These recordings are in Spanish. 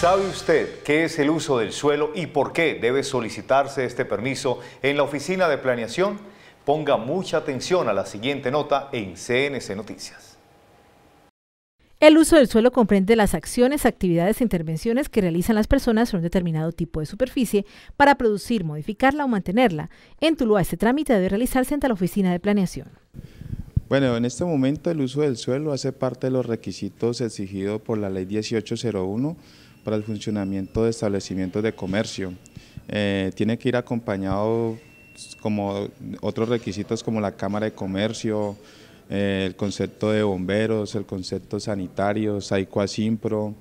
¿Sabe usted qué es el uso del suelo y por qué debe solicitarse este permiso en la oficina de planeación? Ponga mucha atención a la siguiente nota en CNC Noticias. El uso del suelo comprende las acciones, actividades e intervenciones que realizan las personas sobre un determinado tipo de superficie para producir, modificarla o mantenerla. En Tuluá, este trámite debe realizarse ante la oficina de planeación. Bueno, en este momento el uso del suelo hace parte de los requisitos exigidos por la Ley 1801 para el funcionamiento de establecimientos de comercio. Eh, tiene que ir acompañado como otros requisitos como la Cámara de Comercio, eh, el concepto de bomberos, el concepto sanitario, saicuasimpro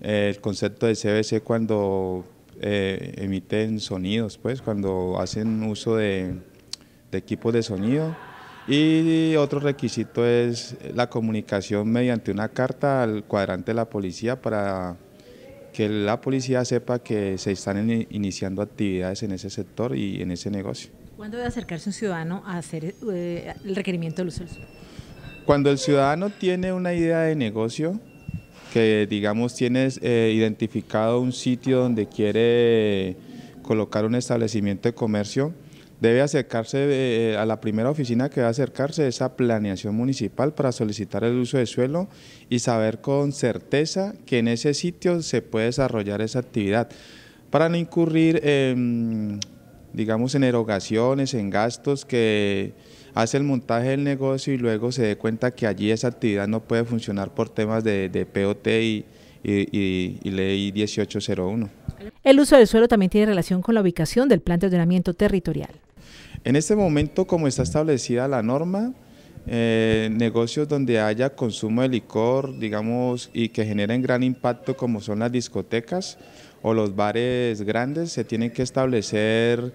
eh, el concepto de CBC cuando emiten sonidos, pues cuando hacen uso de equipos de sonido. Y otro requisito es la comunicación mediante una carta al cuadrante de la policía para que la policía sepa que se están iniciando actividades en ese sector y en ese negocio. ¿Cuándo debe acercarse un ciudadano a hacer eh, el requerimiento del uso Cuando el ciudadano tiene una idea de negocio, que digamos tienes eh, identificado un sitio donde quiere colocar un establecimiento de comercio, debe acercarse eh, a la primera oficina que va a acercarse, esa planeación municipal para solicitar el uso de suelo y saber con certeza que en ese sitio se puede desarrollar esa actividad para no incurrir, digamos, en erogaciones, en gastos que hace el montaje del negocio y luego se dé cuenta que allí esa actividad no puede funcionar por temas de, POT y, y, ley 1801. El uso del suelo también tiene relación con la ubicación del plan de ordenamiento territorial. En este momento, como está establecida la norma, eh, negocios donde haya consumo de licor, digamos, y que generen gran impacto como son las discotecas o los bares grandes, se tienen que establecer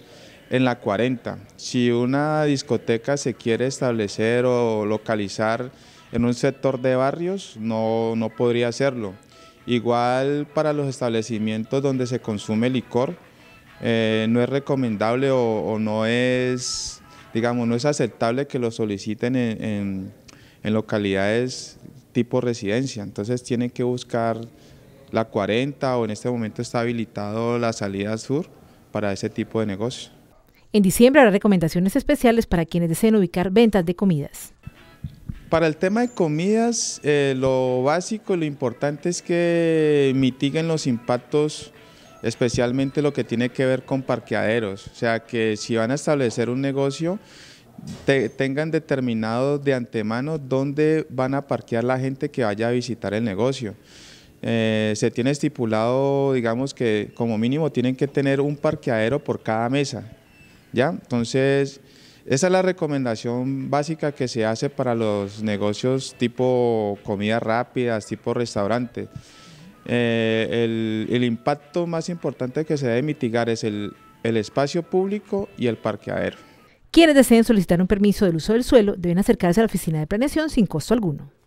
en la 40. Si una discoteca se quiere establecer o localizar en un sector de barrios, no, no podría hacerlo. Igual para los establecimientos donde se consume licor, eh, no es recomendable o, no es, digamos, no es aceptable que lo soliciten en, localidades tipo residencia. Entonces tienen que buscar la 40 o en este momento está habilitado la salida sur para ese tipo de negocio. En diciembre habrá recomendaciones especiales para quienes deseen ubicar ventas de comidas. Para el tema de comidas, eh, lo básico, y lo importante es que mitiguen los impactos especialmente lo que tiene que ver con parqueaderos, o sea que si van a establecer un negocio, tengan determinado de antemano dónde van a parquear la gente que vaya a visitar el negocio. Eh, se tiene estipulado, digamos que como mínimo tienen que tener un parqueadero por cada mesa, ¿ya? Entonces, esa es la recomendación básica que se hace para los negocios tipo comida rápida, tipo restaurante. Eh, el, impacto más importante que se debe mitigar es el, el espacio público y el parqueadero. Quienes deseen solicitar un permiso del uso del suelo deben acercarse a la oficina de planeación sin costo alguno.